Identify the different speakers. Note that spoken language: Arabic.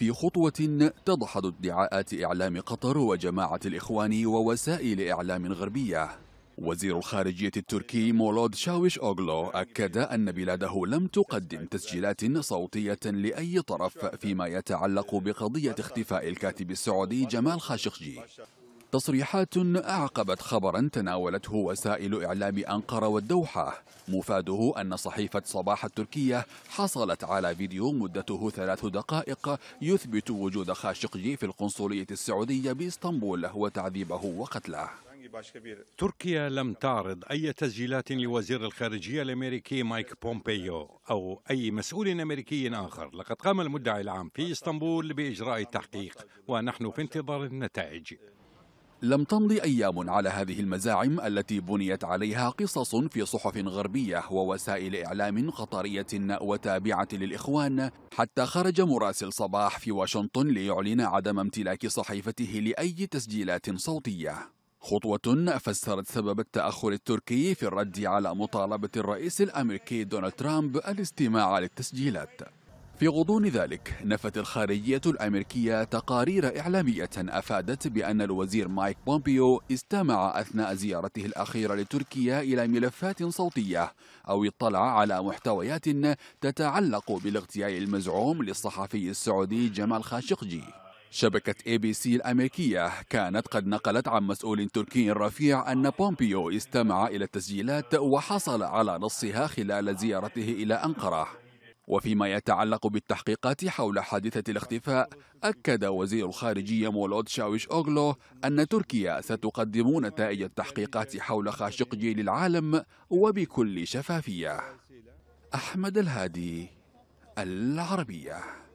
Speaker 1: في خطوة تدحض ادعاءات إعلام قطر وجماعة الإخوان ووسائل إعلام غربية وزير الخارجية التركي مولود شاويش أوغلو أكد أن بلاده لم تقدم تسجيلات صوتية لأي طرف فيما يتعلق بقضية اختفاء الكاتب السعودي جمال خاشقجي تصريحات أعقبت خبرا تناولته وسائل إعلام أنقرة والدوحة مفاده أن صحيفة صباح التركية حصلت على فيديو مدته ثلاث دقائق يثبت وجود خاشقجي في القنصلية السعودية بإسطنبول وتعذيبه وقتله تركيا لم تعرض أي تسجيلات لوزير الخارجية الأمريكي مايك بومبيو أو أي مسؤول أمريكي آخر لقد قام المدعي العام في إسطنبول بإجراء التحقيق ونحن في انتظار النتائج لم تمض أيام على هذه المزاعم التي بنيت عليها قصص في صحف غربية ووسائل إعلام قطرية وتابعة للإخوان حتى خرج مراسل صباح في واشنطن ليعلن عدم امتلاك صحيفته لأي تسجيلات صوتية خطوة فسرت سبب التأخر التركي في الرد على مطالبة الرئيس الأمريكي دونالد ترامب الاستماع للتسجيلات في غضون ذلك نفت الخارجية الأمريكية تقارير إعلامية أفادت بأن الوزير مايك بومبيو استمع أثناء زيارته الأخيرة لتركيا إلى ملفات صوتية أو اطلع على محتويات تتعلق بالاغتيال المزعوم للصحفي السعودي جمال خاشقجي شبكة اي بي سي الأمريكية كانت قد نقلت عن مسؤول تركي رفيع أن بومبيو استمع إلى التسجيلات وحصل على نصها خلال زيارته إلى أنقرة وفيما يتعلق بالتحقيقات حول حادثة الاختفاء أكد وزير الخارجية مولود شاويش أوغلو أن تركيا ستقدم نتائج التحقيقات حول خاشقجي للعالم وبكل شفافية أحمد الهادي العربية